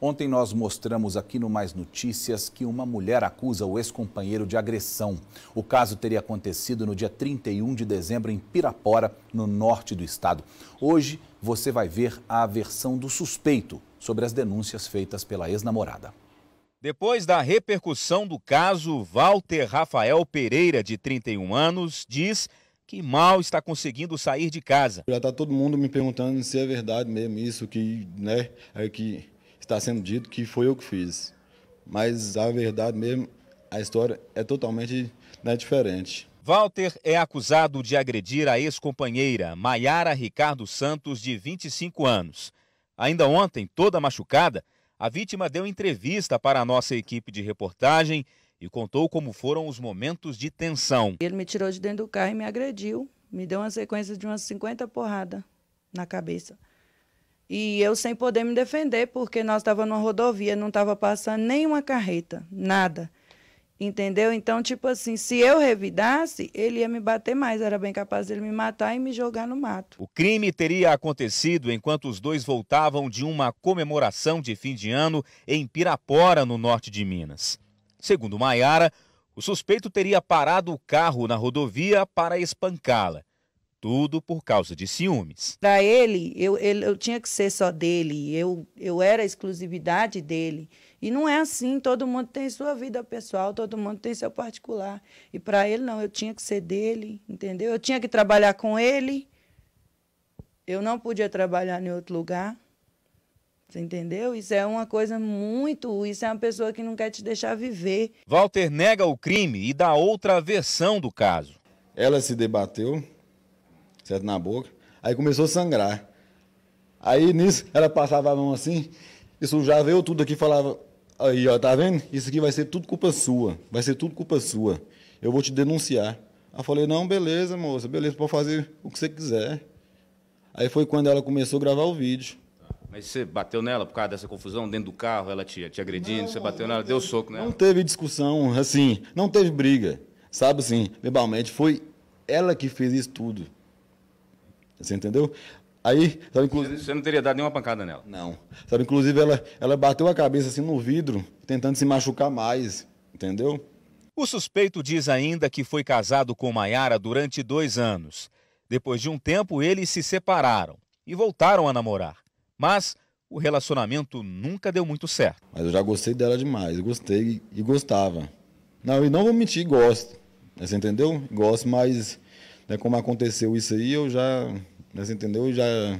Ontem nós mostramos aqui no Mais Notícias que uma mulher acusa o ex-companheiro de agressão. O caso teria acontecido no dia 31 de dezembro em Pirapora, no norte do estado. Hoje você vai ver a versão do suspeito sobre as denúncias feitas pela ex-namorada. Depois da repercussão do caso, Walter Rafael Pereira, de 31 anos, diz que mal está conseguindo sair de casa. Já está todo mundo me perguntando se é verdade mesmo isso, que, né, é que está sendo dito que foi eu que fiz. Mas a verdade mesmo, a história é totalmente né, diferente. Walter é acusado de agredir a ex-companheira Maiara Ricardo Santos, de 25 anos. Ainda ontem, toda machucada, a vítima deu entrevista para a nossa equipe de reportagem e contou como foram os momentos de tensão. Ele me tirou de dentro do carro e me agrediu. Me deu uma sequência de umas 50 porradas na cabeça. E eu sem poder me defender, porque nós estávamos numa rodovia, não estava passando nenhuma carreta, nada. Entendeu? Então, tipo assim, se eu revidasse, ele ia me bater mais. Era bem capaz dele me matar e me jogar no mato. O crime teria acontecido enquanto os dois voltavam de uma comemoração de fim de ano em Pirapora, no norte de Minas. Segundo Maiara, o suspeito teria parado o carro na rodovia para espancá-la. Tudo por causa de ciúmes. Para ele, eu, ele, eu tinha que ser só dele, eu, eu era a exclusividade dele. E não é assim, todo mundo tem sua vida pessoal, todo mundo tem seu particular. E para ele, não, eu tinha que ser dele, entendeu? Eu tinha que trabalhar com ele, eu não podia trabalhar em outro lugar. Você entendeu? Isso é uma coisa muito. Isso é uma pessoa que não quer te deixar viver. Walter nega o crime e dá outra versão do caso. Ela se debateu certo? Na boca. Aí começou a sangrar. Aí nisso, ela passava a mão assim, e sujava eu tudo aqui falava: Aí, ó, tá vendo? Isso aqui vai ser tudo culpa sua. Vai ser tudo culpa sua. Eu vou te denunciar. Aí eu falei: Não, beleza, moça, beleza, pode fazer o que você quiser. Aí foi quando ela começou a gravar o vídeo. Mas você bateu nela por causa dessa confusão dentro do carro, ela te, te agredindo, não, você bateu nela, deu soco nela? Não teve discussão, assim, não teve briga, sabe assim, verbalmente. Foi ela que fez isso tudo. Você entendeu? Aí, sabe, inclusive. Você não teria dado nenhuma pancada nela? Não. Sabe, inclusive, ela, ela bateu a cabeça assim no vidro, tentando se machucar mais, entendeu? O suspeito diz ainda que foi casado com Maiara durante dois anos. Depois de um tempo, eles se separaram e voltaram a namorar. Mas o relacionamento nunca deu muito certo. Mas eu já gostei dela demais, gostei e gostava. Não, e não vou mentir, gosto. Você entendeu? Gosto, mas né, como aconteceu isso aí, eu já, mas entendeu? Eu já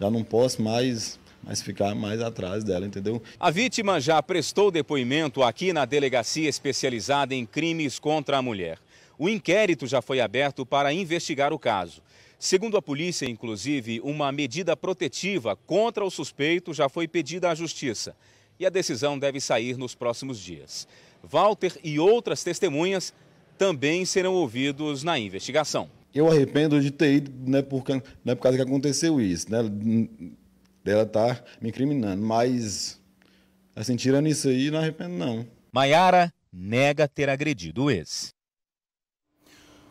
já não posso mais mas ficar mais atrás dela, entendeu? A vítima já prestou depoimento aqui na delegacia especializada em crimes contra a mulher. O inquérito já foi aberto para investigar o caso. Segundo a polícia, inclusive, uma medida protetiva contra o suspeito já foi pedida à justiça. E a decisão deve sair nos próximos dias. Walter e outras testemunhas também serão ouvidos na investigação. Eu arrependo de ter ido, né, por, né, por causa que aconteceu isso, né? Dela tá me incriminando, mas assim, tirando isso aí, não arrependo não. Maiara nega ter agredido o ex.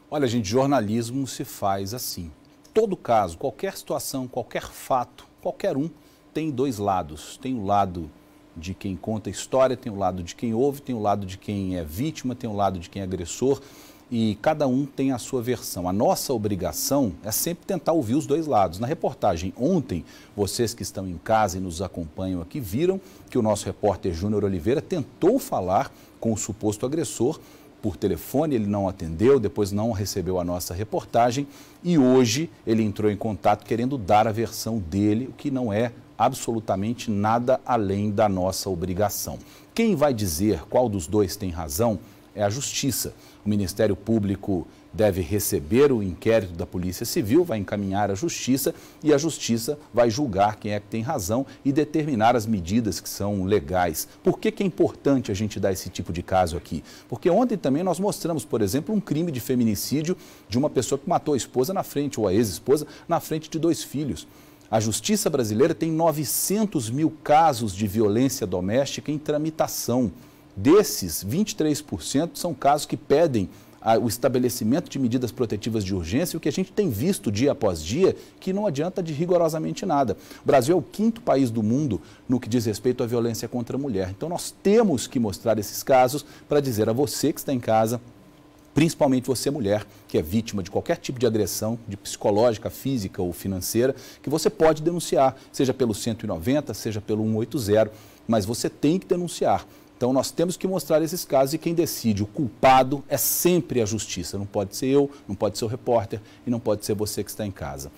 Olha, gente, jornalismo se faz assim. Todo caso, qualquer situação, qualquer fato, qualquer um tem dois lados. Tem o lado de quem conta a história, tem o lado de quem ouve, tem o lado de quem é vítima, tem o lado de quem é agressor e cada um tem a sua versão. A nossa obrigação é sempre tentar ouvir os dois lados. Na reportagem ontem, vocês que estão em casa e nos acompanham aqui viram que o nosso repórter Júnior Oliveira tentou falar com o suposto agressor por telefone, ele não atendeu, depois não recebeu a nossa reportagem e hoje ele entrou em contato querendo dar a versão dele, o que não é absolutamente nada além da nossa obrigação. Quem vai dizer qual dos dois tem razão é a Justiça. O Ministério Público deve receber o inquérito da Polícia Civil, vai encaminhar à Justiça e a Justiça vai julgar quem é que tem razão e determinar as medidas que são legais. Por que, que é importante a gente dar esse tipo de caso aqui? Porque ontem também nós mostramos, por exemplo, um crime de feminicídio de uma pessoa que matou a esposa na frente, ou a ex-esposa, na frente de dois filhos. A justiça brasileira tem 900 mil casos de violência doméstica em tramitação. Desses, 23% são casos que pedem a, o estabelecimento de medidas protetivas de urgência, o que a gente tem visto dia após dia, que não adianta de rigorosamente nada. O Brasil é o quinto país do mundo no que diz respeito à violência contra a mulher. Então nós temos que mostrar esses casos para dizer a você que está em casa, principalmente você mulher, que é vítima de qualquer tipo de agressão, de psicológica, física ou financeira, que você pode denunciar, seja pelo 190, seja pelo 180, mas você tem que denunciar. Então nós temos que mostrar esses casos e quem decide, o culpado é sempre a justiça. Não pode ser eu, não pode ser o repórter e não pode ser você que está em casa.